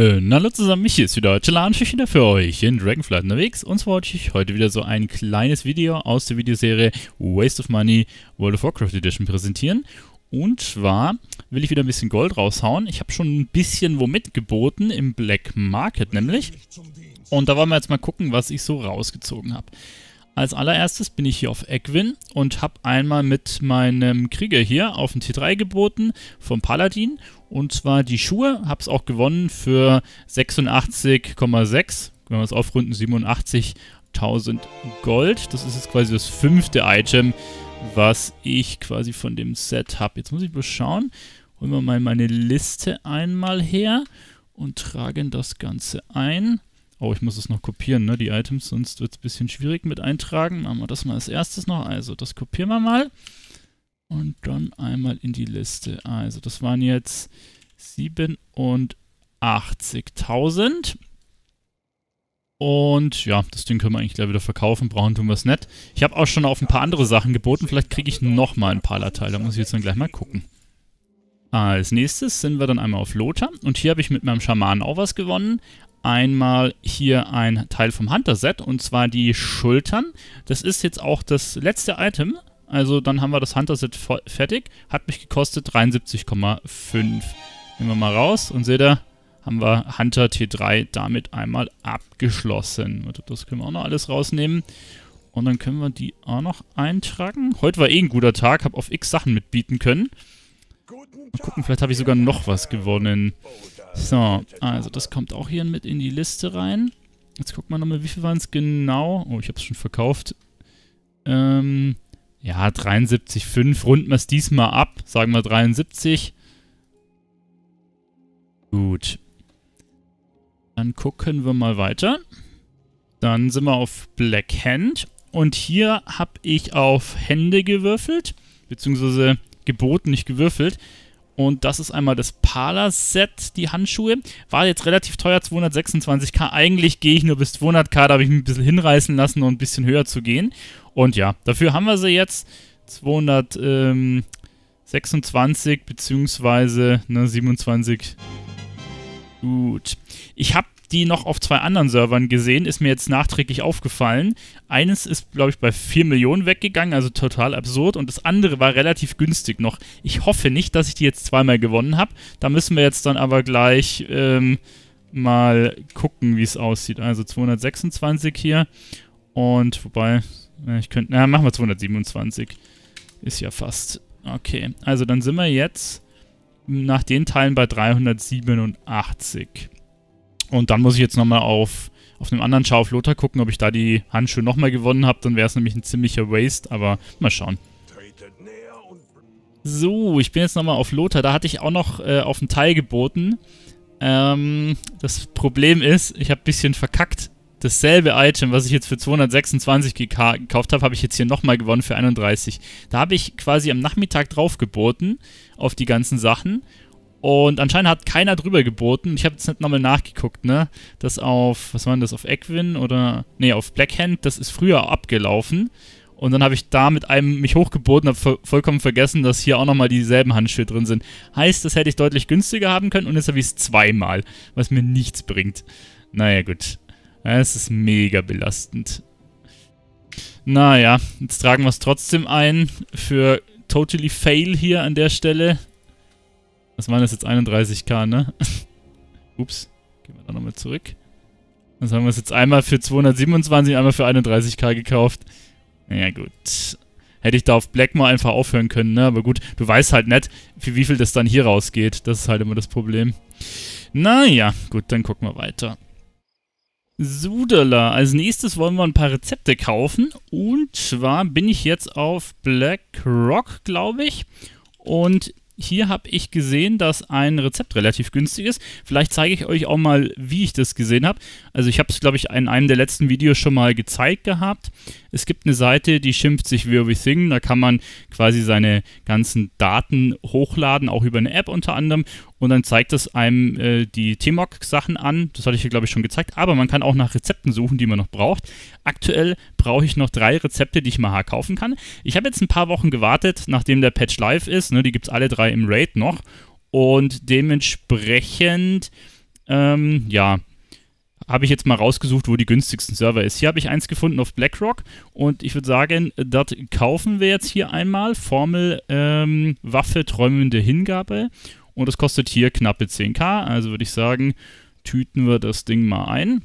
Und äh, hallo zusammen, mich hier ist wieder Chelan ich wieder für euch in Dragonflight unterwegs und zwar wollte ich heute wieder so ein kleines Video aus der Videoserie Waste of Money World of Warcraft Edition präsentieren und zwar will ich wieder ein bisschen Gold raushauen. Ich habe schon ein bisschen womit geboten im Black Market nämlich und da wollen wir jetzt mal gucken, was ich so rausgezogen habe. Als allererstes bin ich hier auf Equin und habe einmal mit meinem Krieger hier auf den T3 geboten vom Paladin und zwar die Schuhe, habe es auch gewonnen für 86,6, wenn wir es aufrunden, 87.000 Gold. Das ist jetzt quasi das fünfte Item, was ich quasi von dem Set habe. Jetzt muss ich bloß schauen, holen wir mal meine Liste einmal her und tragen das Ganze ein. Oh, ich muss es noch kopieren, ne? Die Items, sonst wird es ein bisschen schwierig mit eintragen. Machen wir das mal als erstes noch. Also, das kopieren wir mal. Und dann einmal in die Liste. Also, das waren jetzt 87.000. Und ja, das Ding können wir eigentlich gleich wieder verkaufen. Brauchen tun wir es nicht. Ich habe auch schon auf ein paar andere Sachen geboten. Vielleicht kriege ich nochmal ein paar Lateil. Da muss ich jetzt dann gleich mal gucken. Als nächstes sind wir dann einmal auf Lothar und hier habe ich mit meinem Schamanen auch was gewonnen. Einmal hier ein Teil vom Hunter-Set und zwar die Schultern. Das ist jetzt auch das letzte Item, also dann haben wir das Hunter-Set fertig. Hat mich gekostet 73,5. Nehmen wir mal raus und seht ihr, haben wir Hunter T3 damit einmal abgeschlossen. Das können wir auch noch alles rausnehmen. Und dann können wir die auch noch eintragen. Heute war eh ein guter Tag, habe auf x Sachen mitbieten können gucken, vielleicht habe ich sogar noch was gewonnen. So, also das kommt auch hier mit in die Liste rein. Jetzt gucken wir nochmal, wie viel waren es genau? Oh, ich habe es schon verkauft. Ähm, ja, 73,5. Runden wir es diesmal ab. Sagen wir 73. Gut. Dann gucken wir mal weiter. Dann sind wir auf Black Hand. Und hier habe ich auf Hände gewürfelt. Beziehungsweise geboten, nicht gewürfelt. Und das ist einmal das Pala-Set, die Handschuhe. War jetzt relativ teuer, 226k. Eigentlich gehe ich nur bis 200k, da habe ich mich ein bisschen hinreißen lassen, um ein bisschen höher zu gehen. Und ja, dafür haben wir sie jetzt. 226 ähm, beziehungsweise ne, 27. Gut. Ich habe die noch auf zwei anderen Servern gesehen, ist mir jetzt nachträglich aufgefallen. Eines ist, glaube ich, bei 4 Millionen weggegangen, also total absurd. Und das andere war relativ günstig noch. Ich hoffe nicht, dass ich die jetzt zweimal gewonnen habe. Da müssen wir jetzt dann aber gleich ähm, mal gucken, wie es aussieht. Also 226 hier. Und wobei, äh, ich könnte, na, machen wir 227. Ist ja fast. Okay, also dann sind wir jetzt hm, nach den Teilen bei 387. Und dann muss ich jetzt nochmal auf, auf einem anderen Schau auf Lothar gucken, ob ich da die Handschuhe nochmal gewonnen habe. Dann wäre es nämlich ein ziemlicher Waste, aber mal schauen. So, ich bin jetzt nochmal auf Lothar. Da hatte ich auch noch äh, auf einen Teil geboten. Ähm, das Problem ist, ich habe ein bisschen verkackt. Dasselbe Item, was ich jetzt für 226 geka gekauft habe, habe ich jetzt hier nochmal gewonnen für 31. Da habe ich quasi am Nachmittag drauf geboten auf die ganzen Sachen und anscheinend hat keiner drüber geboten. Ich habe jetzt nicht nochmal nachgeguckt, ne? Das auf, was war denn das, auf Equin oder, Ne, auf Blackhand, das ist früher abgelaufen. Und dann habe ich da mit einem mich hochgeboten, habe vollkommen vergessen, dass hier auch nochmal dieselben Handschuhe drin sind. Heißt, das hätte ich deutlich günstiger haben können und jetzt habe ich es zweimal, was mir nichts bringt. Naja, gut. Es ist mega belastend. Naja, jetzt tragen wir es trotzdem ein für Totally Fail hier an der Stelle. Was waren das jetzt? 31k, ne? Ups. Gehen wir da nochmal zurück. Also haben wir es jetzt einmal für 227, einmal für 31k gekauft. Naja, gut. Hätte ich da auf Black mal einfach aufhören können, ne? Aber gut, du weißt halt nicht, für wie viel das dann hier rausgeht. Das ist halt immer das Problem. Naja, gut, dann gucken wir weiter. Sudala. Als nächstes wollen wir ein paar Rezepte kaufen. Und zwar bin ich jetzt auf BlackRock, glaube ich. Und hier habe ich gesehen, dass ein Rezept relativ günstig ist. Vielleicht zeige ich euch auch mal, wie ich das gesehen habe. Also ich habe es, glaube ich, in einem der letzten Videos schon mal gezeigt gehabt. Es gibt eine Seite, die schimpft sich WoWThing. Da kann man quasi seine ganzen Daten hochladen, auch über eine App unter anderem und dann zeigt es einem äh, die tmog sachen an. Das hatte ich hier, glaube ich, schon gezeigt. Aber man kann auch nach Rezepten suchen, die man noch braucht. Aktuell brauche ich noch drei Rezepte, die ich mal kaufen kann. Ich habe jetzt ein paar Wochen gewartet, nachdem der Patch live ist. Ne, die gibt es alle drei im Raid noch. Und dementsprechend, ähm, ja, habe ich jetzt mal rausgesucht, wo die günstigsten Server ist. Hier habe ich eins gefunden auf BlackRock und ich würde sagen, das kaufen wir jetzt hier einmal. Formel ähm, Waffe träumende Hingabe und es kostet hier knappe 10k. Also würde ich sagen, tüten wir das Ding mal ein.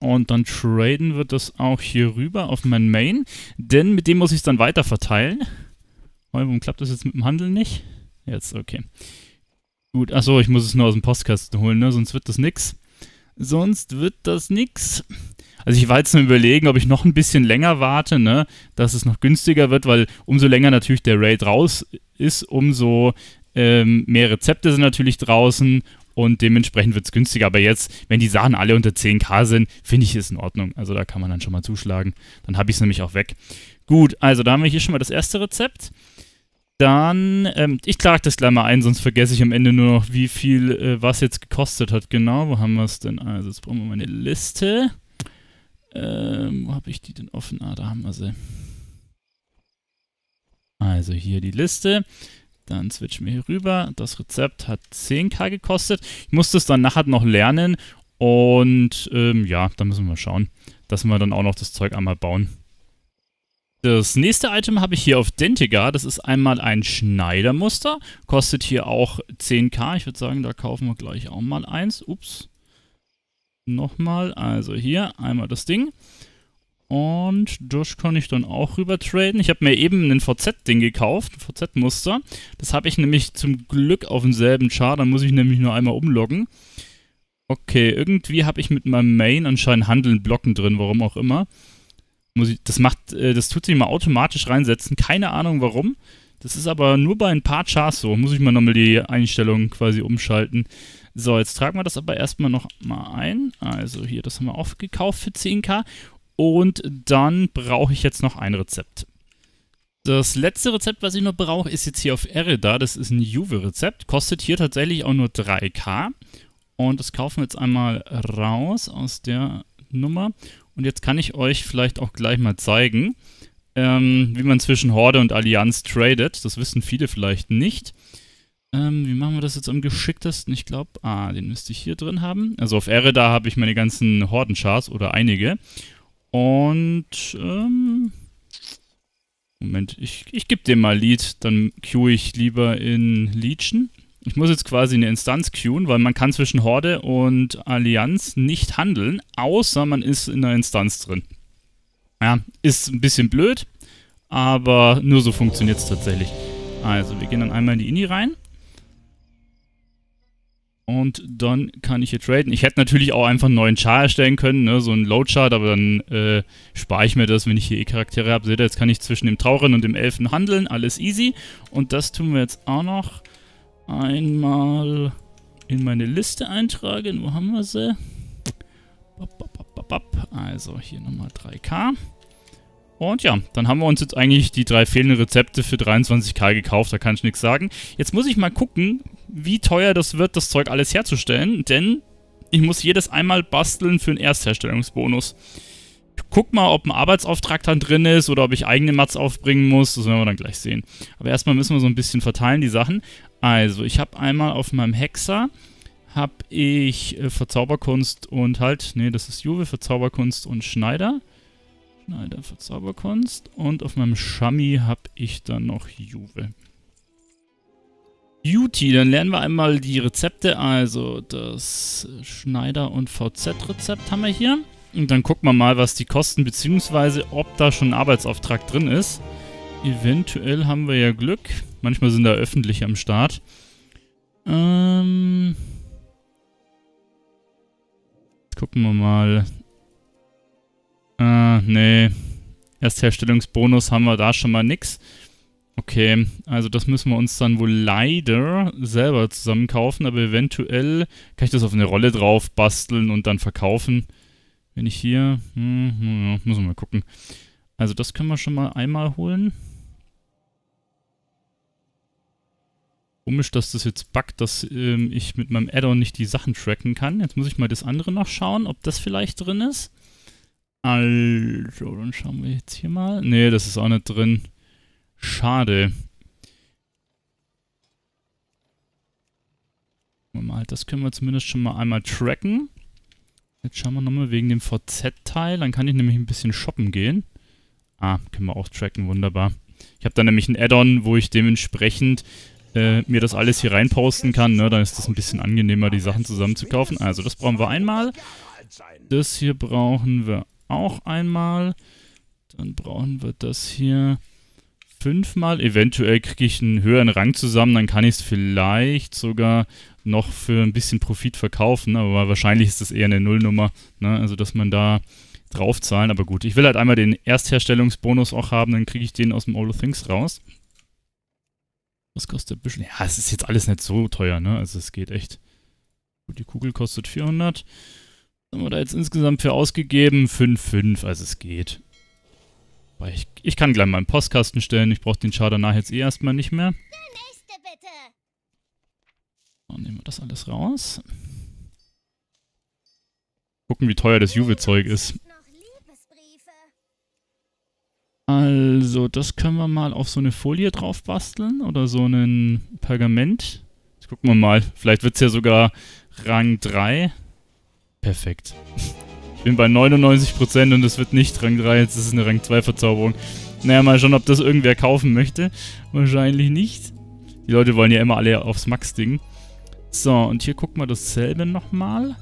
Und dann traden wir das auch hier rüber auf mein Main. Denn mit dem muss ich es dann weiter verteilen. Warum klappt das jetzt mit dem Handeln nicht? Jetzt, okay. Gut, achso, ich muss es nur aus dem Postkasten holen, ne? Sonst wird das nix. Sonst wird das nix. Also ich war jetzt nur überlegen, ob ich noch ein bisschen länger warte, ne? Dass es noch günstiger wird, weil umso länger natürlich der Raid raus ist, umso ähm, mehr Rezepte sind natürlich draußen und dementsprechend wird es günstiger. Aber jetzt, wenn die Sachen alle unter 10k sind, finde ich es in Ordnung. Also da kann man dann schon mal zuschlagen. Dann habe ich es nämlich auch weg. Gut, also da haben wir hier schon mal das erste Rezept. Dann, ähm, ich klage das gleich mal ein, sonst vergesse ich am Ende nur noch, wie viel äh, was jetzt gekostet hat. Genau, wo haben wir es denn? Also jetzt brauchen wir meine Liste. Ähm, wo habe ich die denn offen? Ah, da haben wir sie. Also hier die Liste. Dann switchen wir hier rüber. Das Rezept hat 10k gekostet. Ich musste es dann nachher noch lernen. Und ähm, ja, da müssen wir mal schauen, dass wir dann auch noch das Zeug einmal bauen. Das nächste Item habe ich hier auf Dentiga. Das ist einmal ein Schneidermuster. Kostet hier auch 10k. Ich würde sagen, da kaufen wir gleich auch mal eins. Ups. Nochmal. Also hier einmal das Ding. Und durch kann ich dann auch rüber traden. Ich habe mir eben ein VZ-Ding gekauft, ein VZ-Muster. Das habe ich nämlich zum Glück auf demselben Char, dann muss ich nämlich nur einmal umloggen. Okay, irgendwie habe ich mit meinem Main anscheinend Handeln Blocken drin, warum auch immer. Muss ich, das macht, äh, das tut sich mal automatisch reinsetzen, keine Ahnung warum. Das ist aber nur bei ein paar Chars so. Muss ich mal nochmal die Einstellungen quasi umschalten. So, jetzt tragen wir das aber erstmal nochmal ein. Also hier, das haben wir auch gekauft für 10k. Und dann brauche ich jetzt noch ein Rezept. Das letzte Rezept, was ich noch brauche, ist jetzt hier auf Ereda. Das ist ein Juve-Rezept. Kostet hier tatsächlich auch nur 3K. Und das kaufen wir jetzt einmal raus aus der Nummer. Und jetzt kann ich euch vielleicht auch gleich mal zeigen, ähm, wie man zwischen Horde und Allianz tradet. Das wissen viele vielleicht nicht. Ähm, wie machen wir das jetzt am geschicktesten? Ich glaube, ah, den müsste ich hier drin haben. Also auf Ereda habe ich meine ganzen Hordenchars oder einige. Und, ähm, Moment, ich, ich gebe dem mal Lead, dann queue ich lieber in Legion. Ich muss jetzt quasi eine Instanz queuen, weil man kann zwischen Horde und Allianz nicht handeln, außer man ist in einer Instanz drin. Ja, ist ein bisschen blöd, aber nur so funktioniert es tatsächlich. Also, wir gehen dann einmal in die INI rein. Und dann kann ich hier traden. Ich hätte natürlich auch einfach einen neuen Char erstellen können, ne? so einen Load-Chart, aber dann äh, spare ich mir das, wenn ich hier eh Charaktere habe. Seht ihr, jetzt kann ich zwischen dem Tauren und dem Elfen handeln, alles easy. Und das tun wir jetzt auch noch einmal in meine Liste eintragen. Wo haben wir sie? Also hier nochmal 3K. Und ja, dann haben wir uns jetzt eigentlich die drei fehlenden Rezepte für 23k gekauft, da kann ich nichts sagen. Jetzt muss ich mal gucken, wie teuer das wird, das Zeug alles herzustellen, denn ich muss jedes einmal basteln für einen Erstherstellungsbonus. Ich guck mal, ob ein Arbeitsauftrag dann drin ist oder ob ich eigene Mats aufbringen muss, das werden wir dann gleich sehen. Aber erstmal müssen wir so ein bisschen verteilen, die Sachen. Also, ich habe einmal auf meinem Hexer habe ich äh, Verzauberkunst und halt, nee, das ist Juve, Verzauberkunst und Schneider. Schneider für Zauberkunst. Und auf meinem Shami habe ich dann noch Juve. Juti, dann lernen wir einmal die Rezepte. Also das Schneider- und VZ-Rezept haben wir hier. Und dann gucken wir mal, was die kosten, beziehungsweise ob da schon ein Arbeitsauftrag drin ist. Eventuell haben wir ja Glück. Manchmal sind da öffentlich am Start. Ähm... Gucken wir mal. Äh, nee. Erstherstellungsbonus haben wir da schon mal nix. Okay, also das müssen wir uns dann wohl leider selber zusammenkaufen, aber eventuell kann ich das auf eine Rolle drauf basteln und dann verkaufen. Wenn ich hier... Hm, hm, müssen wir mal gucken. Also das können wir schon mal einmal holen. Komisch, dass das jetzt buggt, dass ähm, ich mit meinem Addon nicht die Sachen tracken kann. Jetzt muss ich mal das andere noch schauen, ob das vielleicht drin ist. Also, dann schauen wir jetzt hier mal. Ne, das ist auch nicht drin. Schade. Mal, das können wir zumindest schon mal einmal tracken. Jetzt schauen wir nochmal wegen dem VZ-Teil. Dann kann ich nämlich ein bisschen shoppen gehen. Ah, können wir auch tracken, wunderbar. Ich habe da nämlich ein Add-on, wo ich dementsprechend äh, mir das alles hier reinposten kann. Ne? Dann ist das ein bisschen angenehmer, die Sachen zusammenzukaufen. Also, das brauchen wir einmal. Das hier brauchen wir auch einmal. Dann brauchen wir das hier fünfmal. Eventuell kriege ich einen höheren Rang zusammen, dann kann ich es vielleicht sogar noch für ein bisschen Profit verkaufen, aber wahrscheinlich ist das eher eine Nullnummer, ne? also dass man da drauf zahlen, aber gut. Ich will halt einmal den Erstherstellungsbonus auch haben, dann kriege ich den aus dem All of Things raus. Was kostet ein bisschen? Ja, es ist jetzt alles nicht so teuer, ne? Also es geht echt. Gut, die Kugel kostet 400 haben wir da jetzt insgesamt für ausgegeben? 5,5, also es geht. Aber ich, ich kann gleich mal einen Postkasten stellen. Ich brauche den Char danach jetzt eh erstmal nicht mehr. Dann nehmen wir das alles raus. Gucken, wie teuer das Juwelzeug ist. Also, das können wir mal auf so eine Folie drauf basteln oder so einen Pergament. Jetzt gucken wir mal. Vielleicht wird es ja sogar Rang 3. Perfekt. Ich bin bei 99% und es wird nicht Rang 3, jetzt ist es eine Rang 2 Verzauberung. Naja, mal schauen, ob das irgendwer kaufen möchte. Wahrscheinlich nicht. Die Leute wollen ja immer alle aufs Max-Ding. So, und hier gucken wir dasselbe nochmal.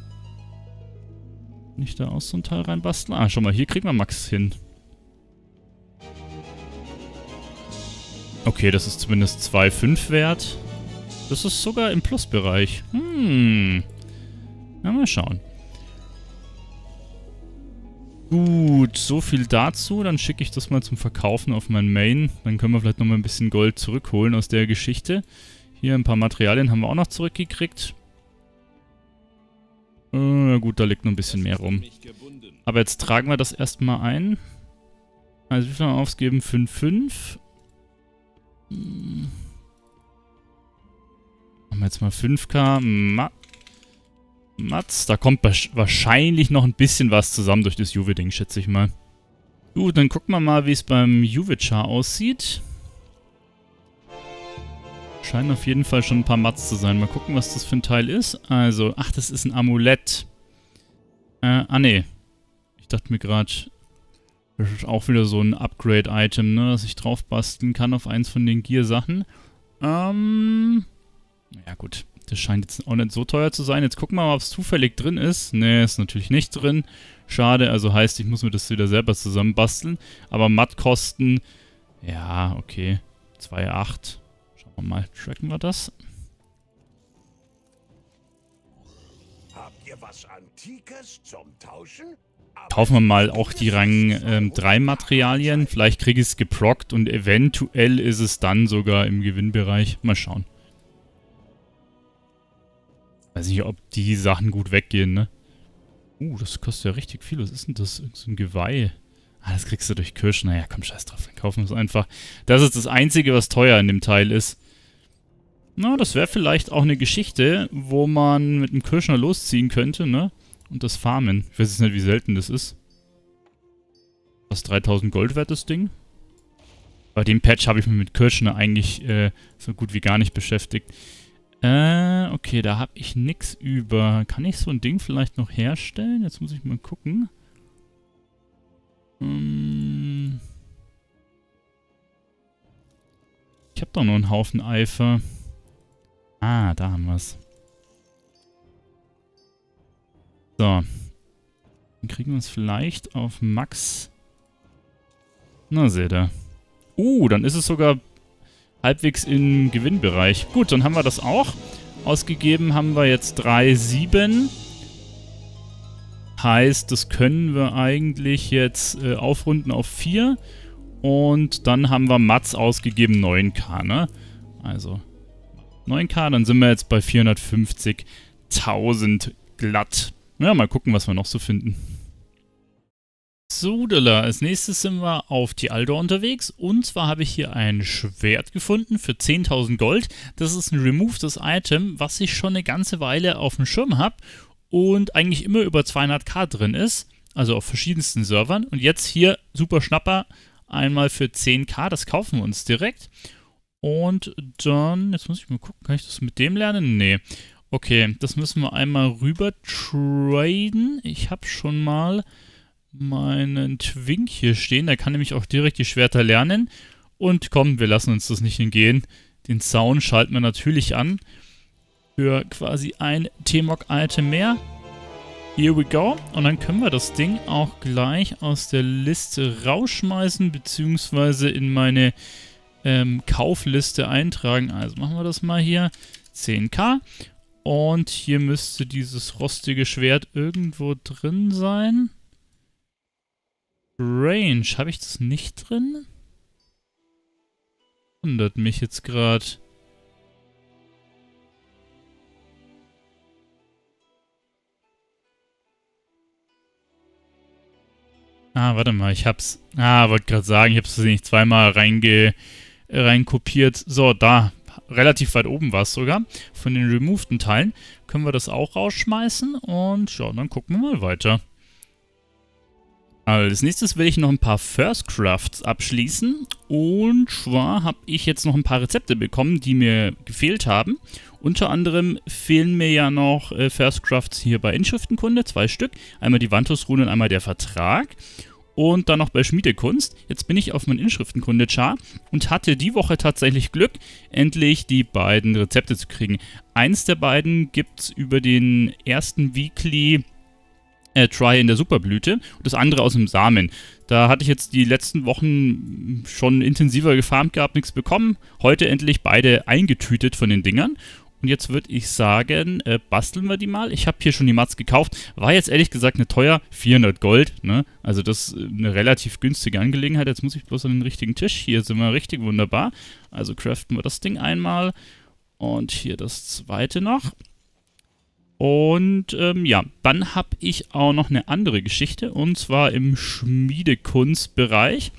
Nicht da aus so ein Teil reinbasteln. Ah, schau mal, hier kriegen wir Max hin. Okay, das ist zumindest 2,5 wert. Das ist sogar im Plusbereich. Hm. Na, mal schauen. Gut, so viel dazu. Dann schicke ich das mal zum Verkaufen auf mein Main. Dann können wir vielleicht nochmal ein bisschen Gold zurückholen aus der Geschichte. Hier ein paar Materialien haben wir auch noch zurückgekriegt. Äh, gut, da liegt noch ein bisschen mehr rum. Aber jetzt tragen wir das erstmal ein. Also wie viel haben wir ausgeben? 5,5. Hm. Machen wir jetzt mal 5k. Ma Mats, da kommt wahrscheinlich noch ein bisschen was zusammen durch das Juve-Ding, schätze ich mal. Gut, dann gucken wir mal, wie es beim Juve-Char aussieht. Scheinen auf jeden Fall schon ein paar Mats zu sein. Mal gucken, was das für ein Teil ist. Also, ach, das ist ein Amulett. Äh, ah ne. Ich dachte mir gerade, das ist auch wieder so ein Upgrade-Item, ne, dass ich drauf basteln kann auf eins von den Gear-Sachen. Ähm, ja gut. Das scheint jetzt auch nicht so teuer zu sein. Jetzt gucken wir mal, ob es zufällig drin ist. Ne, ist natürlich nicht drin. Schade, also heißt, ich muss mir das wieder selber zusammenbasteln. Aber Mattkosten, ja, okay. 2,8. Schauen wir mal, tracken wir das. Habt ihr was Antikes zum Tauschen? Kaufen wir mal auch die Rang ähm, 3 Materialien. Vielleicht kriege ich es geprockt und eventuell ist es dann sogar im Gewinnbereich. Mal schauen. Weiß nicht, ob die Sachen gut weggehen, ne? Uh, das kostet ja richtig viel. Was ist denn das? Irgend so ein Geweih. Ah, das kriegst du durch Kirschen. Naja, komm, scheiß drauf. Dann kaufen wir es einfach. Das ist das Einzige, was teuer in dem Teil ist. Na, das wäre vielleicht auch eine Geschichte, wo man mit einem Kirschner losziehen könnte, ne? Und das farmen. Ich weiß jetzt nicht, wie selten das ist. Fast 3000 Gold wert, das Ding. Bei dem Patch habe ich mich mit Kirschner eigentlich äh, so gut wie gar nicht beschäftigt. Äh, okay, da habe ich nichts über. Kann ich so ein Ding vielleicht noch herstellen? Jetzt muss ich mal gucken. Ähm. Ich habe doch noch einen Haufen Eifer. Ah, da haben wir es. So. Dann kriegen wir es vielleicht auf Max. Na, seht ihr. Uh, dann ist es sogar halbwegs im Gewinnbereich. Gut, dann haben wir das auch. Ausgegeben haben wir jetzt 3,7. Heißt, das können wir eigentlich jetzt äh, aufrunden auf 4. Und dann haben wir Mats ausgegeben 9k, ne? Also 9k, dann sind wir jetzt bei 450.000 glatt. Ja, mal gucken, was wir noch so finden. Sudela, als nächstes sind wir auf die Aldor unterwegs und zwar habe ich hier ein Schwert gefunden für 10.000 Gold. Das ist ein removedes Item, was ich schon eine ganze Weile auf dem Schirm habe und eigentlich immer über 200k drin ist, also auf verschiedensten Servern. Und jetzt hier, super Schnapper, einmal für 10k, das kaufen wir uns direkt. Und dann, jetzt muss ich mal gucken, kann ich das mit dem lernen? Nee. Okay, das müssen wir einmal rüber traden. Ich habe schon mal meinen Twink hier stehen. Der kann nämlich auch direkt die Schwerter lernen. Und komm, wir lassen uns das nicht hingehen. Den Zaun schalten wir natürlich an. Für quasi ein T-Mog-Item mehr. Here we go. Und dann können wir das Ding auch gleich aus der Liste rausschmeißen, beziehungsweise in meine ähm, Kaufliste eintragen. Also machen wir das mal hier. 10k. Und hier müsste dieses rostige Schwert irgendwo drin sein. Range, habe ich das nicht drin? Wundert mich jetzt gerade. Ah, warte mal, ich hab's. Ah, wollte gerade sagen, ich hab's nicht zweimal reinge, äh, reinkopiert. So, da. Relativ weit oben war es sogar. Von den removeden Teilen können wir das auch rausschmeißen. Und ja, dann gucken wir mal weiter. Als nächstes will ich noch ein paar First Crafts abschließen. Und zwar habe ich jetzt noch ein paar Rezepte bekommen, die mir gefehlt haben. Unter anderem fehlen mir ja noch äh, First Crafts hier bei Inschriftenkunde, zwei Stück. Einmal die Vantusrune und einmal der Vertrag. Und dann noch bei Schmiedekunst. Jetzt bin ich auf meinen Inschriftenkunde-Char und hatte die Woche tatsächlich Glück, endlich die beiden Rezepte zu kriegen. Eins der beiden gibt es über den ersten Weekly äh, Try in der Superblüte und das andere aus dem Samen. Da hatte ich jetzt die letzten Wochen schon intensiver gefarmt gehabt, nichts bekommen. Heute endlich beide eingetütet von den Dingern. Und jetzt würde ich sagen, äh, basteln wir die mal. Ich habe hier schon die Mats gekauft. War jetzt ehrlich gesagt eine teuer, 400 Gold. Ne? Also das ist äh, eine relativ günstige Angelegenheit. Jetzt muss ich bloß an den richtigen Tisch. Hier sind wir richtig wunderbar. Also craften wir das Ding einmal. Und hier das zweite noch. Und ähm, ja, dann habe ich auch noch eine andere Geschichte und zwar im Schmiedekunstbereich.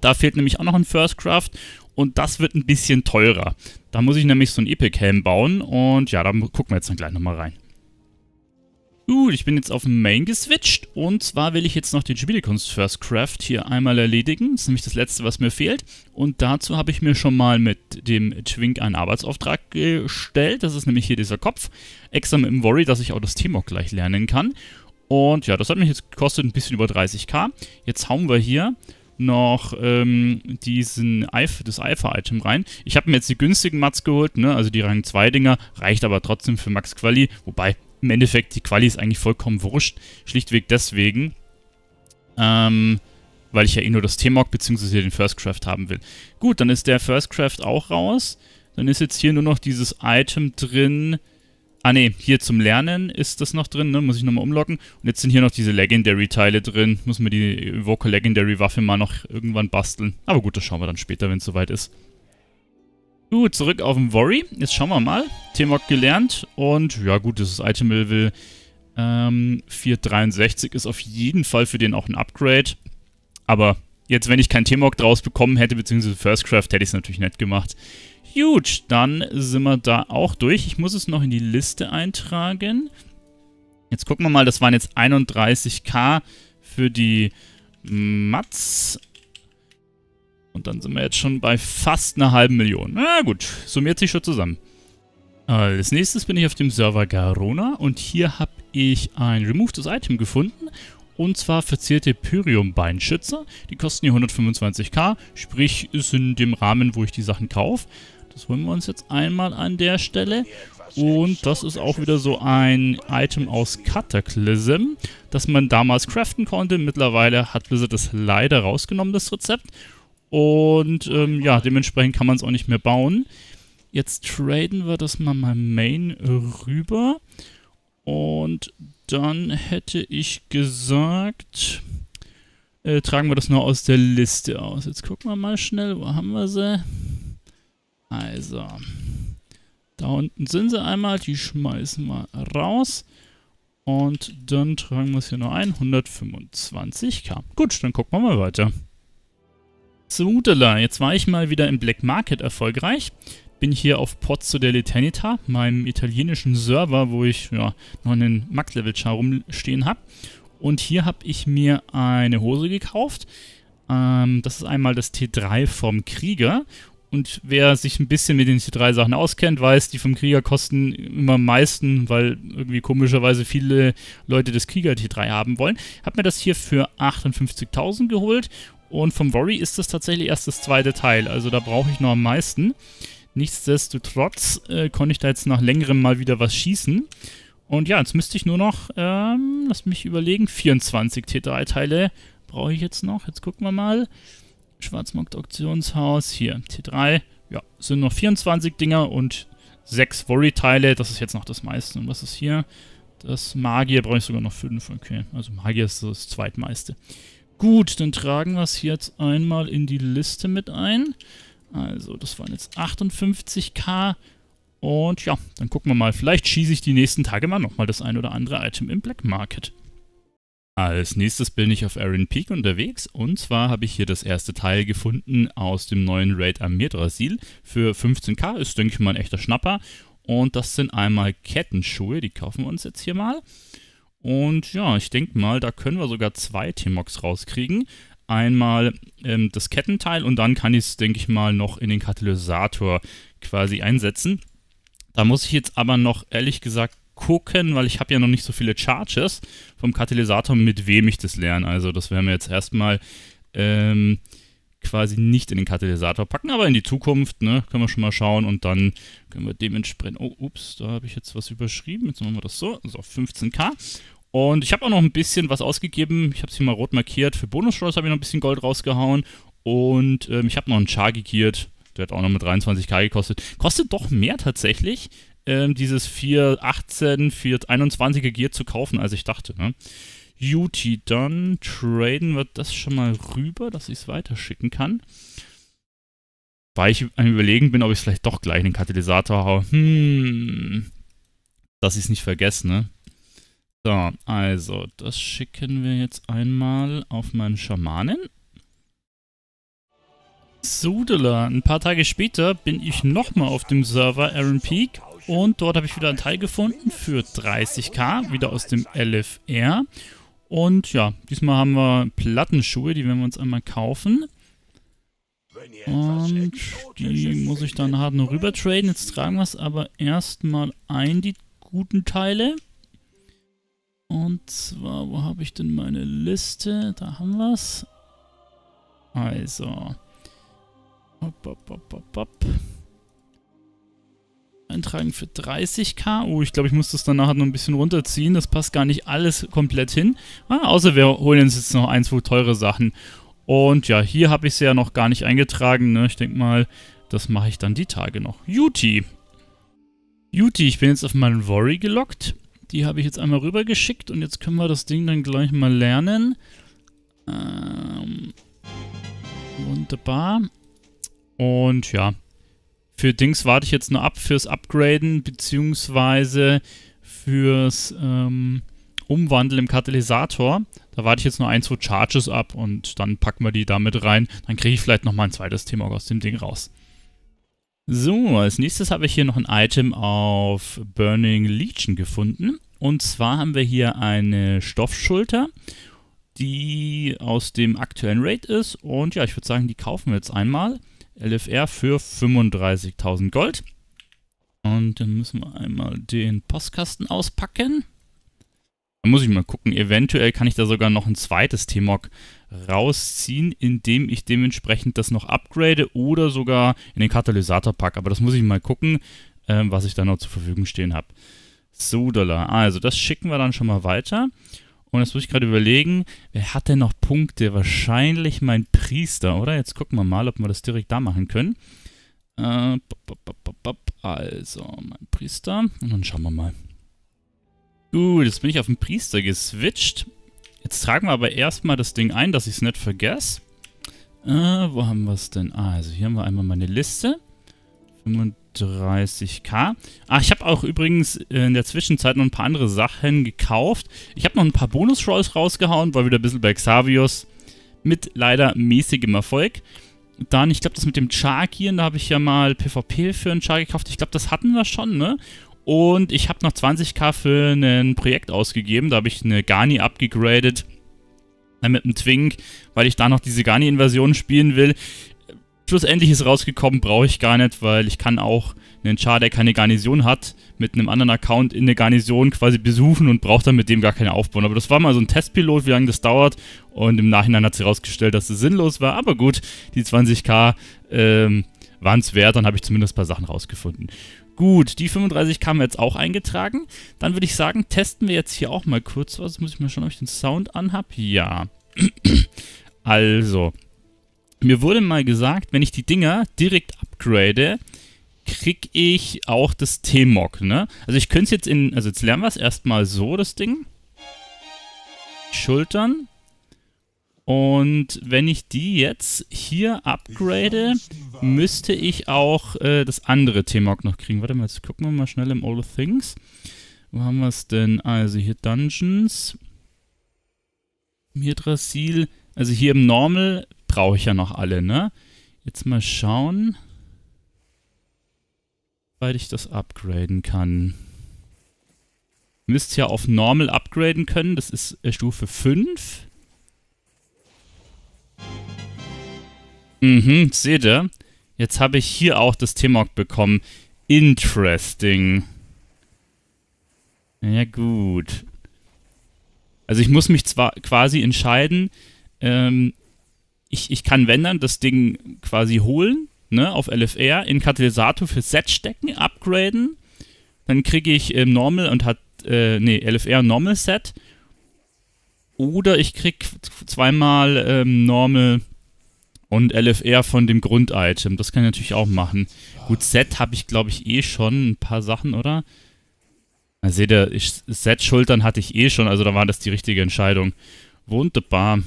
Da fehlt nämlich auch noch ein First Craft und das wird ein bisschen teurer. Da muss ich nämlich so einen Epic Helm bauen und ja, da gucken wir jetzt dann gleich nochmal rein. Gut, ich bin jetzt auf Main geswitcht und zwar will ich jetzt noch den Spielekunst First Craft hier einmal erledigen. Das ist nämlich das letzte, was mir fehlt. Und dazu habe ich mir schon mal mit dem Twink einen Arbeitsauftrag gestellt. Das ist nämlich hier dieser Kopf. Extra mit dem Worry, dass ich auch das Team auch gleich lernen kann. Und ja, das hat mich jetzt gekostet ein bisschen über 30k. Jetzt hauen wir hier noch ähm, diesen Eif das Eifer-Item rein. Ich habe mir jetzt die günstigen Mats geholt, ne? also die Rang 2-Dinger, reicht aber trotzdem für Max Quali, wobei im Endeffekt die Quali ist eigentlich vollkommen wurscht. Schlichtweg deswegen, ähm, weil ich ja eh nur das T-Mog bzw. den First Craft haben will. Gut, dann ist der First Craft auch raus. Dann ist jetzt hier nur noch dieses Item drin. Ah ne, hier zum Lernen ist das noch drin, ne? muss ich nochmal umloggen. Und jetzt sind hier noch diese Legendary-Teile drin. Muss mir die Evoker Legendary-Waffe mal noch irgendwann basteln. Aber gut, das schauen wir dann später, wenn es soweit ist. Gut, zurück auf dem Worry. Jetzt schauen wir mal. T-Mock gelernt. Und ja gut, das ist Item Level ähm, 463. Ist auf jeden Fall für den auch ein Upgrade. Aber jetzt, wenn ich kein T-Mock draus bekommen hätte, beziehungsweise First Craft, hätte ich es natürlich nett gemacht. Gut, dann sind wir da auch durch. Ich muss es noch in die Liste eintragen. Jetzt gucken wir mal, das waren jetzt 31k für die Mats. Und dann sind wir jetzt schon bei fast einer halben Million. Na gut, summiert sich schon zusammen. Äh, als nächstes bin ich auf dem Server Garona und hier habe ich ein removedes Item gefunden und zwar verzierte Pyrium-Beinschützer. Die kosten hier 125k, sprich ist in dem Rahmen, wo ich die Sachen kaufe. Das holen wir uns jetzt einmal an der Stelle. Und das ist auch wieder so ein Item aus Cataclysm, das man damals craften konnte. Mittlerweile hat Blizzard das leider rausgenommen, das Rezept. Und ähm, ja, dementsprechend kann man es auch nicht mehr bauen. Jetzt traden wir das mal mal Main rüber. Und dann hätte ich gesagt, äh, tragen wir das nur aus der Liste aus. Jetzt gucken wir mal schnell, wo haben wir sie? Also, da unten sind sie einmal, die schmeißen wir raus. Und dann tragen wir es hier nur ein, 125k. Gut, dann gucken wir mal weiter. So, Zudela, jetzt war ich mal wieder im Black Market erfolgreich. Bin hier auf Pozzo dell'Eternita, meinem italienischen Server, wo ich ja, noch einen Max-Level-Char rumstehen habe. Und hier habe ich mir eine Hose gekauft. Ähm, das ist einmal das T3 vom Krieger. Und wer sich ein bisschen mit den T3-Sachen auskennt, weiß, die vom Krieger kosten immer am meisten, weil irgendwie komischerweise viele Leute das Krieger T3 haben wollen. Hab mir das hier für 58.000 geholt und vom Worry ist das tatsächlich erst das zweite Teil. Also da brauche ich noch am meisten. Nichtsdestotrotz äh, konnte ich da jetzt nach längerem mal wieder was schießen. Und ja, jetzt müsste ich nur noch, ähm, lass mich überlegen, 24 T3-Teile brauche ich jetzt noch. Jetzt gucken wir mal. Schwarzmarkt-Auktionshaus, hier, T3. Ja, sind noch 24 Dinger und 6 Worry-Teile. Das ist jetzt noch das meiste. Und was ist hier? Das Magier brauche ich sogar noch 5. Okay, also Magier ist das zweitmeiste. Gut, dann tragen wir es jetzt einmal in die Liste mit ein. Also, das waren jetzt 58k. Und ja, dann gucken wir mal. Vielleicht schieße ich die nächsten Tage mal nochmal das ein oder andere Item im Black Market. Als nächstes bin ich auf Erin Peak unterwegs und zwar habe ich hier das erste Teil gefunden aus dem neuen Raid am Mirdrasil. Für 15k ist, denke ich mal, ein echter Schnapper. Und das sind einmal Kettenschuhe, die kaufen wir uns jetzt hier mal. Und ja, ich denke mal, da können wir sogar zwei T-Mox rauskriegen. Einmal ähm, das Kettenteil und dann kann ich es, denke ich mal, noch in den Katalysator quasi einsetzen. Da muss ich jetzt aber noch ehrlich gesagt gucken, weil ich habe ja noch nicht so viele Charges vom Katalysator, mit wem ich das lerne. Also das werden wir jetzt erstmal ähm, quasi nicht in den Katalysator packen, aber in die Zukunft, ne, können wir schon mal schauen und dann können wir dementsprechend, oh, ups, da habe ich jetzt was überschrieben, jetzt machen wir das so, so 15k und ich habe auch noch ein bisschen was ausgegeben, ich habe es hier mal rot markiert, für Bonus-Rolls habe ich noch ein bisschen Gold rausgehauen und ähm, ich habe noch einen Char gegiert, der hat auch noch mit 23k gekostet, kostet doch mehr tatsächlich, ähm, dieses 418, 421er Gear zu kaufen, als ich dachte, ne. Duty, dann traden wir das schon mal rüber, dass ich es weiterschicken kann. Weil ich am überlegen bin, ob ich es vielleicht doch gleich in den Katalysator haue. Hm, dass ich es nicht vergesse, ne? So, also, das schicken wir jetzt einmal auf meinen Schamanen. Sudela, ein paar Tage später bin ich nochmal auf dem Server Aaron Peak und dort habe ich wieder einen Teil gefunden für 30k, wieder aus dem LFR. Und ja, diesmal haben wir Plattenschuhe, die werden wir uns einmal kaufen. Und die muss ich dann hart noch ne? rüber traden. Jetzt tragen wir es aber erstmal ein, die guten Teile. Und zwar, wo habe ich denn meine Liste? Da haben wir es. Also. Hopp, hopp, hopp, hopp, hopp eintragen für 30k. Oh, ich glaube, ich muss das dann nachher halt noch ein bisschen runterziehen. Das passt gar nicht alles komplett hin. Ah, außer wir holen uns jetzt noch ein, zwei teure Sachen. Und ja, hier habe ich sie ja noch gar nicht eingetragen. Ne? Ich denke mal, das mache ich dann die Tage noch. Juti. Juti, ich bin jetzt auf meinen Worry gelockt. Die habe ich jetzt einmal rübergeschickt und jetzt können wir das Ding dann gleich mal lernen. Ähm, wunderbar. Und ja, für Dings warte ich jetzt nur ab fürs Upgraden beziehungsweise fürs ähm, Umwandeln im Katalysator. Da warte ich jetzt nur ein, zwei Charges ab und dann packen wir die damit rein. Dann kriege ich vielleicht nochmal ein zweites Thema aus dem Ding raus. So, als nächstes habe ich hier noch ein Item auf Burning Legion gefunden. Und zwar haben wir hier eine Stoffschulter, die aus dem aktuellen Raid ist. Und ja, ich würde sagen, die kaufen wir jetzt einmal. LFR für 35.000 Gold. Und dann müssen wir einmal den Postkasten auspacken. Da muss ich mal gucken. Eventuell kann ich da sogar noch ein zweites T-Mog rausziehen, indem ich dementsprechend das noch upgrade oder sogar in den Katalysator packe. Aber das muss ich mal gucken, ähm, was ich da noch zur Verfügung stehen habe. So, Dollar. Also, das schicken wir dann schon mal weiter. Und jetzt muss ich gerade überlegen, wer hat denn noch Punkte? Wahrscheinlich mein Priester, oder? Jetzt gucken wir mal, ob wir das direkt da machen können. Äh, also, mein Priester. Und dann schauen wir mal. Gut, jetzt bin ich auf den Priester geswitcht. Jetzt tragen wir aber erstmal das Ding ein, dass ich es nicht vergesse. Äh, wo haben wir es denn? Ah, also hier haben wir einmal meine Liste. 35. 30k. Ah, ich habe auch übrigens in der Zwischenzeit noch ein paar andere Sachen gekauft. Ich habe noch ein paar Bonus-Rolls rausgehauen, war wieder ein bisschen bei Xavius mit leider mäßigem Erfolg. Dann, ich glaube, das mit dem Chargieren, da habe ich ja mal PvP für einen Char gekauft. Ich glaube, das hatten wir schon, ne? Und ich habe noch 20k für ein Projekt ausgegeben. Da habe ich eine Garni abgegradet äh, mit einem Twink, weil ich da noch diese Garni-Invasion spielen will. Schlussendlich ist rausgekommen, brauche ich gar nicht, weil ich kann auch einen Char, der keine Garnison hat, mit einem anderen Account in der Garnison quasi besuchen und braucht dann mit dem gar keine aufbauen. Aber das war mal so ein Testpilot, wie lange das dauert. Und im Nachhinein hat sich herausgestellt, dass es sinnlos war. Aber gut, die 20k ähm, waren es wert, dann habe ich zumindest ein paar Sachen rausgefunden. Gut, die 35 k haben wir jetzt auch eingetragen. Dann würde ich sagen, testen wir jetzt hier auch mal kurz was. Muss ich mal schauen, ob ich den Sound anhab? Ja. also, mir wurde mal gesagt, wenn ich die Dinger direkt upgrade, krieg ich auch das T-Mog, ne? Also ich könnte es jetzt in, also jetzt lernen wir es erstmal so, das Ding. Schultern. Und wenn ich die jetzt hier upgrade, müsste ich auch äh, das andere T-Mog noch kriegen. Warte mal, jetzt gucken wir mal schnell im All of Things. Wo haben wir es denn? Also hier Dungeons. Midrasil. Also hier im Normal brauche ich ja noch alle, ne? Jetzt mal schauen, weil ich das upgraden kann. Müsst ja auf Normal upgraden können. Das ist äh, Stufe 5. Mhm, seht ihr? Jetzt habe ich hier auch das Timok bekommen. Interesting. Ja gut. Also ich muss mich zwar quasi entscheiden, ähm, ich, ich kann, wenn dann, das Ding quasi holen, ne, auf LFR, in Katalysator für Set stecken, upgraden, dann kriege ich ähm, Normal und hat, äh, nee, LFR Normal Set oder ich krieg zweimal ähm, Normal und LFR von dem Grunditem. Das kann ich natürlich auch machen. Gut, Set habe ich, glaube ich, eh schon ein paar Sachen, oder? Na, also seht ihr, Set-Schultern hatte ich eh schon, also da war das die richtige Entscheidung. Wunderbar.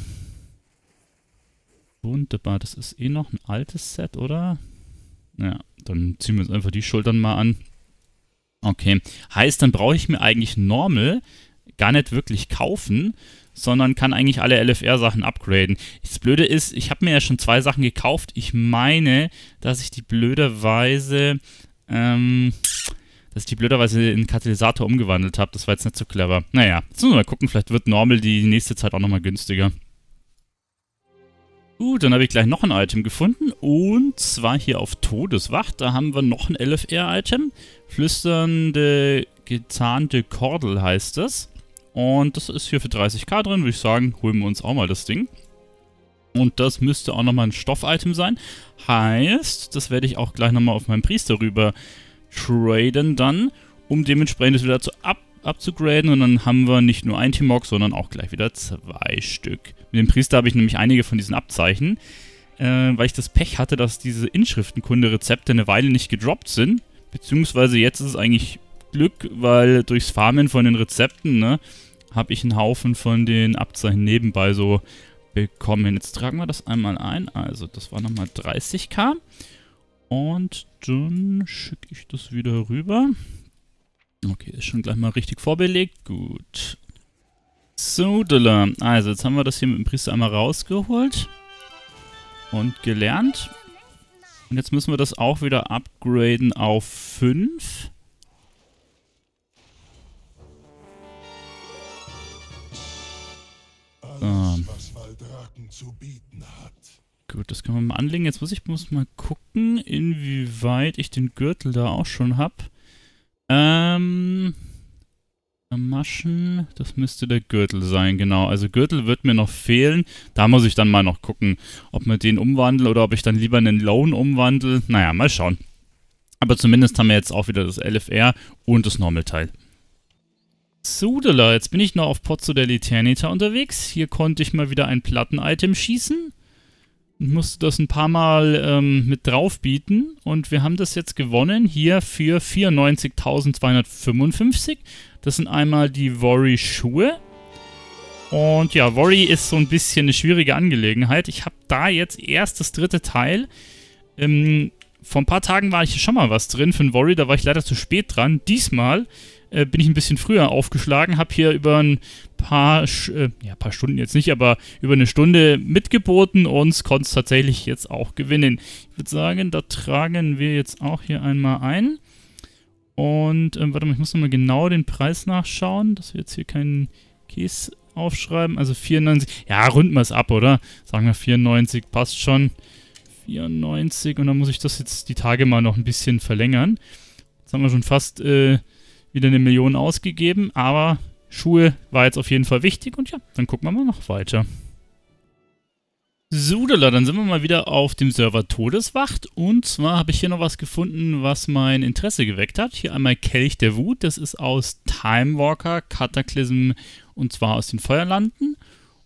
Wunderbar, das ist eh noch ein altes Set, oder? Ja, dann ziehen wir uns einfach die Schultern mal an. Okay, heißt, dann brauche ich mir eigentlich Normal gar nicht wirklich kaufen, sondern kann eigentlich alle LFR-Sachen upgraden. Das Blöde ist, ich habe mir ja schon zwei Sachen gekauft. Ich meine, dass ich die blöderweise, ähm, dass ich die blöderweise in Katalysator umgewandelt habe. Das war jetzt nicht so clever. Naja, jetzt müssen wir mal gucken, vielleicht wird Normal die nächste Zeit auch nochmal günstiger. Gut, dann habe ich gleich noch ein Item gefunden. Und zwar hier auf Todeswacht. Da haben wir noch ein LFR-Item. Flüsternde gezahnte Kordel heißt das. Und das ist hier für 30k drin. Würde ich sagen, holen wir uns auch mal das Ding. Und das müsste auch nochmal ein Stoff-Item sein. Heißt, das werde ich auch gleich nochmal auf meinen Priester rüber traden dann, um dementsprechend es wieder zu ab abzugraden. Und dann haben wir nicht nur ein T-Mock, sondern auch gleich wieder zwei Stück. Mit dem Priester habe ich nämlich einige von diesen Abzeichen, äh, weil ich das Pech hatte, dass diese Inschriftenkunde-Rezepte eine Weile nicht gedroppt sind. Beziehungsweise jetzt ist es eigentlich Glück, weil durchs Farmen von den Rezepten, ne, habe ich einen Haufen von den Abzeichen nebenbei so bekommen. Jetzt tragen wir das einmal ein. Also, das war nochmal 30k. Und dann schicke ich das wieder rüber. Okay, ist schon gleich mal richtig vorbelegt. Gut. So, Dilla. Also, jetzt haben wir das hier mit dem Priester einmal rausgeholt. Und gelernt. Und jetzt müssen wir das auch wieder upgraden auf 5. Alles, ähm. Gut, das können wir mal anlegen. Jetzt muss ich muss mal gucken, inwieweit ich den Gürtel da auch schon habe. Ähm... Maschen, das müsste der Gürtel sein, genau. Also Gürtel wird mir noch fehlen. Da muss ich dann mal noch gucken, ob man den umwandelt oder ob ich dann lieber einen Loan umwandle. Naja, mal schauen. Aber zumindest haben wir jetzt auch wieder das LFR und das Normal-Teil. Sudela, jetzt bin ich noch auf Pozzo dell'Eternita unterwegs. Hier konnte ich mal wieder ein Platten-Item schießen musste das ein paar Mal ähm, mit drauf bieten und wir haben das jetzt gewonnen hier für 94.255. Das sind einmal die Worry Schuhe. Und ja, Worry ist so ein bisschen eine schwierige Angelegenheit. Ich habe da jetzt erst das dritte Teil. Ähm, vor ein paar Tagen war ich schon mal was drin für ein Worry, da war ich leider zu spät dran. Diesmal äh, bin ich ein bisschen früher aufgeschlagen, habe hier über ein paar, äh, ja, paar Stunden jetzt nicht, aber über eine Stunde mitgeboten und konnte es tatsächlich jetzt auch gewinnen. Ich würde sagen, da tragen wir jetzt auch hier einmal ein. Und ähm, warte mal, ich muss nochmal genau den Preis nachschauen, dass wir jetzt hier keinen Käse aufschreiben. Also 94, ja, runden wir es ab, oder? Sagen wir 94, passt schon. 94 und dann muss ich das jetzt die Tage mal noch ein bisschen verlängern. Jetzt haben wir schon fast äh, wieder eine Million ausgegeben, aber Schuhe war jetzt auf jeden Fall wichtig und ja, dann gucken wir mal noch weiter. Sudela, dann sind wir mal wieder auf dem Server Todeswacht und zwar habe ich hier noch was gefunden, was mein Interesse geweckt hat. Hier einmal Kelch der Wut, das ist aus Time Walker, Cataclysm und zwar aus den Feuerlanden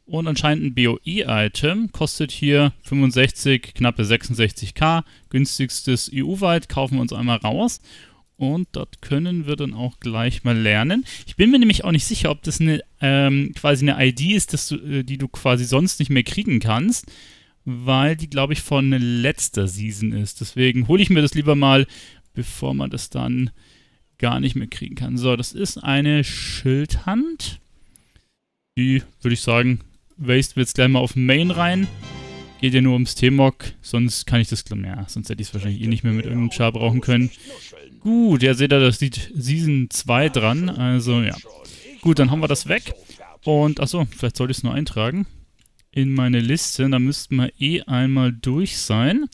und anscheinend ein BOE-Item, kostet hier 65, knappe 66k, günstigstes EU-weit, kaufen wir uns einmal raus und dort können wir dann auch gleich mal lernen. Ich bin mir nämlich auch nicht sicher, ob das eine, ähm, quasi eine ID ist, du, äh, die du quasi sonst nicht mehr kriegen kannst, weil die, glaube ich, von letzter Season ist. Deswegen hole ich mir das lieber mal, bevor man das dann gar nicht mehr kriegen kann. So, das ist eine Schildhand. Die, würde ich sagen, waste wir jetzt gleich mal auf Main rein geht ja nur ums T-Mog, sonst kann ich das, ja, sonst hätte ich es wahrscheinlich eh nicht mehr mit irgendeinem Char brauchen können. Gut, ja, seht ihr, das sieht Season 2 dran, also ja. Gut, dann haben wir das weg. Und, achso, vielleicht sollte ich es nur eintragen in meine Liste. Da müssten wir eh einmal durch sein.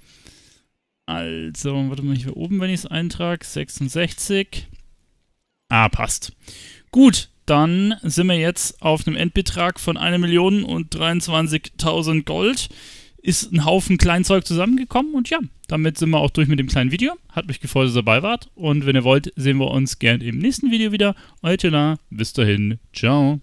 Also, warte mal, hier oben, wenn ich es eintrage, 66. Ah, passt. Gut, dann sind wir jetzt auf einem Endbetrag von 1.023.000 Gold ist ein Haufen Kleinzeug zusammengekommen und ja, damit sind wir auch durch mit dem kleinen Video. Hat mich gefreut, dass ihr dabei wart und wenn ihr wollt, sehen wir uns gern im nächsten Video wieder. Euer Tila, bis dahin, ciao.